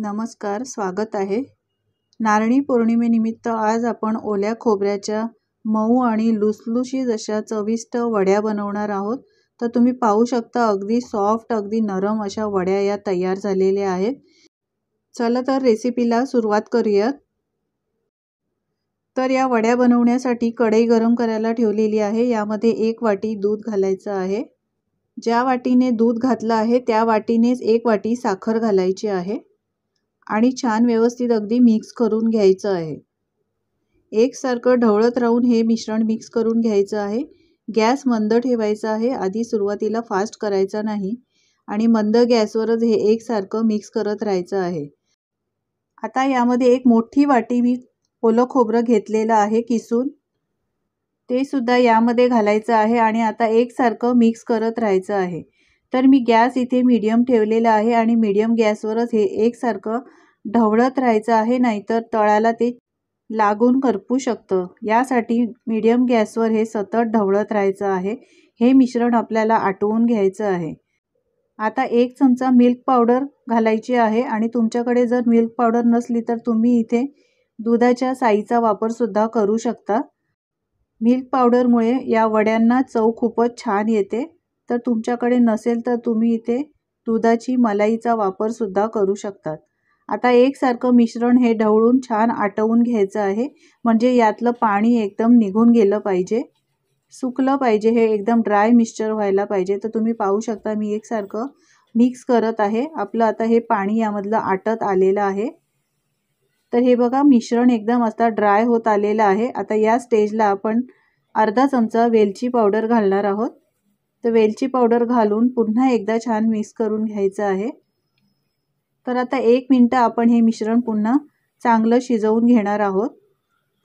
नमस्कार स्वागत आहे नारळी पौर्णिमेनिमित्त आज आपण ओल्या खोबऱ्याच्या मऊ आणि लुसलुशी जशा चविष्ट वड्या बनवणार आहोत तर तुम्ही पाहू शकता अगदी सॉफ्ट अगदी नरम अशा वड्या या तयार झालेल्या आहेत चला तर रेसिपीला सुरुवात करूयात तर या वड्या बनवण्यासाठी कढई गरम करायला ठेवलेली आहे यामध्ये एक वाटी दूध घालायचं आहे ज्या वाटीने दूध घातलं आहे त्या वाटीनेच एक वाटी साखर घालायची आहे आणि छान व्यवस्थित अगदी मिक्स करून घ्यायचं आहे एकसारखं ढवळत राहून हे मिश्रण मिक्स करून घ्यायचं आहे गॅस मंद ठेवायचा आहे आधी सुरुवातीला फास्ट करायचा नाही आणि मंद गॅसवरच हे एकसारखं मिक्स करत राहायचं आहे आता यामध्ये एक मोठी वाटी मी ओलं खोबरं घेतलेलं आहे किसून ते सुद्धा यामध्ये घालायचं आहे आणि आता एकसारखं मिक्स करत राहायचं आहे तर मी गॅस इथे मीडियम ठेवलेला आहे आणि मीडियम गॅसवरच हे एकसारखं ढवळत राहायचं आहे नाहीतर तळाला ते लागून करपू शकतं यासाठी मीडियम गॅसवर हे सतत ढवळत राहायचं आहे हे मिश्रण आपल्याला आटवून घ्यायचं आहे आता एक चमचा मिल्क पावडर घालायची आहे आणि तुमच्याकडे जर मिल्क पावडर नसली तर तुम्ही इथे दुधाच्या साईचा वापरसुद्धा करू शकता मिल्क पावडरमुळे या वड्यांना चव खूपच छान येते तर तुमच्याकडे नसेल तर तुम्ही इथे दुधाची मलाईचा वापरसुद्धा करू शकतात आता एकसारखं मिश्रण हे ढवळून छान आटवून घ्यायचं आहे म्हणजे यातलं पाणी एकदम निघून गेलं पाहिजे सुकलं पाहिजे हे एकदम ड्राय मिक्सचर व्हायला पाहिजे तर तुम्ही पाहू शकता मी एकसारखं मिक्स करत आहे आपलं आता हे पाणी यामधलं आटत आलेलं आहे तर हे बघा मिश्रण एकदम आता ड्राय होत आलेलं आहे आता या स्टेजला आपण अर्धा चमचा वेलची पावडर घालणार आहोत तर वेलची पावडर घालून पुन्हा एकदा छान मिक्स करून घ्यायचं आहे तर आता एक मिनटं आपण हे मिश्रण पुन्हा चांगलं शिजवून घेणार आहोत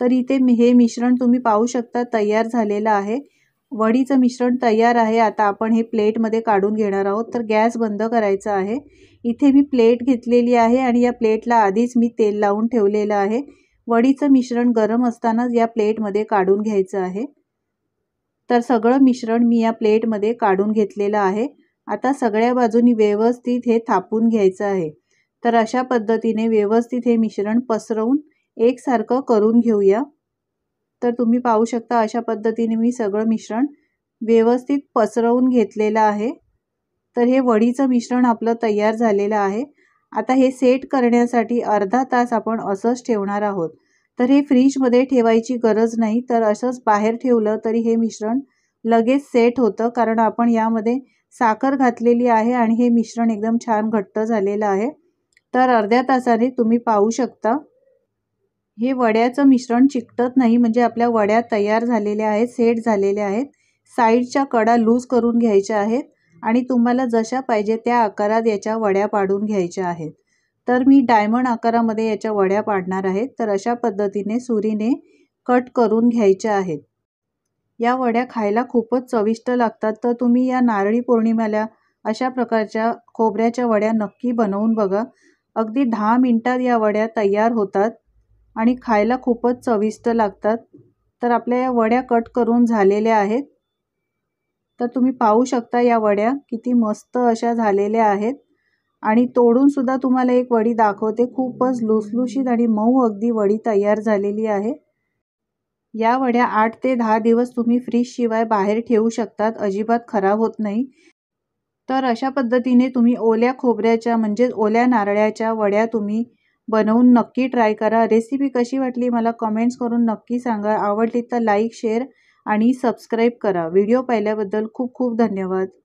तर इथे हे मिश्रण तुम्ही पाहू शकता तयार झालेलं आहे वडीचं मिश्रण तयार आहे आता आपण हे प्लेटमध्ये काढून घेणार आहोत तर गॅस बंद करायचा आहे इथे मी प्लेट घेतलेली आहे आणि या प्लेटला आधीच मी तेल लावून ठेवलेलं आहे वडीचं मिश्रण गरम असतानाच या प्लेटमध्ये काढून घ्यायचं आहे तर सगळं मिश्रण मी या प्लेटमध्ये काढून घेतलेलं आहे आता सगळ्या बाजूनी व्यवस्थित हे थापून घ्यायचं आहे तर अशा पद्धतीने व्यवस्थित हे मिश्रण पसरवून एकसारखं करून घेऊया तर तुम्ही पाहू शकता अशा पद्धतीने मी सगळं मिश्रण व्यवस्थित पसरवून घेतलेलं आहे तर हे वडीचं मिश्रण आपलं तयार झालेलं आहे आता हे सेट करण्यासाठी अर्धा तास आपण असंच ठेवणार आहोत तर हे फ्रीजमध्ये ठेवायची गरज नाही तर असंच बाहेर ठेवलं तरी हे मिश्रण लगेच सेट होतं कारण आपण यामध्ये साखर घातलेली आहे आणि हे मिश्रण एकदम छान घट्ट झालेलं आहे तर अर्ध्या तासाने तुम्ही पाहू शकता हे वड्याचं मिश्रण चिकटत नाही म्हणजे आपल्या वड्या तयार झालेल्या आहेत सेट झालेल्या आहेत साईडच्या कडा लूज करून घ्यायच्या आहेत आणि तुम्हाला जशा पाहिजे त्या आकारात याच्या वड्या पाडून घ्यायच्या आहेत तर मी डायमंड आकारामध्ये याच्या वड्या पाडणार आहे तर अशा पद्धतीने सुरीने कट करून घ्यायच्या आहेत या वड्या खायला खूपच चविष्ट लागतात तर तुम्ही या नारळी पौर्णिमेला अशा प्रकारच्या खोबऱ्याच्या वड्या नक्की बनवून बघा अगदी दहा मिनटात या वड्या तयार होतात आणि खायला खूपच चविष्ट लागतात तर आपल्या या वड्या कट करून झालेल्या आहेत तर तुम्ही पाहू शकता या वड्या किती मस्त अशा झालेल्या आहेत आणि तोडूनसुद्धा तुम्हाला एक वडी दाखवते खूपच लुसलुशीत आणि मऊ अगदी वडी तयार झालेली आहे या वड्या आठ ते दहा दिवस तुम्ही फ्रीजशिवाय बाहेर ठेवू शकतात अजिबात खराब होत नाही तर अशा पद्धतीने तुम्ही ओल्या खोबऱ्याच्या म्हणजेच ओल्या नारळाच्या वड्या तुम्ही बनवून नक्की ट्राय करा रेसिपी कशी वाटली मला कमेंट्स करून नक्की सांगा आवडली तर लाईक शेअर आणि सबस्क्राईब करा व्हिडिओ पाहिल्याबद्दल खूप खूप धन्यवाद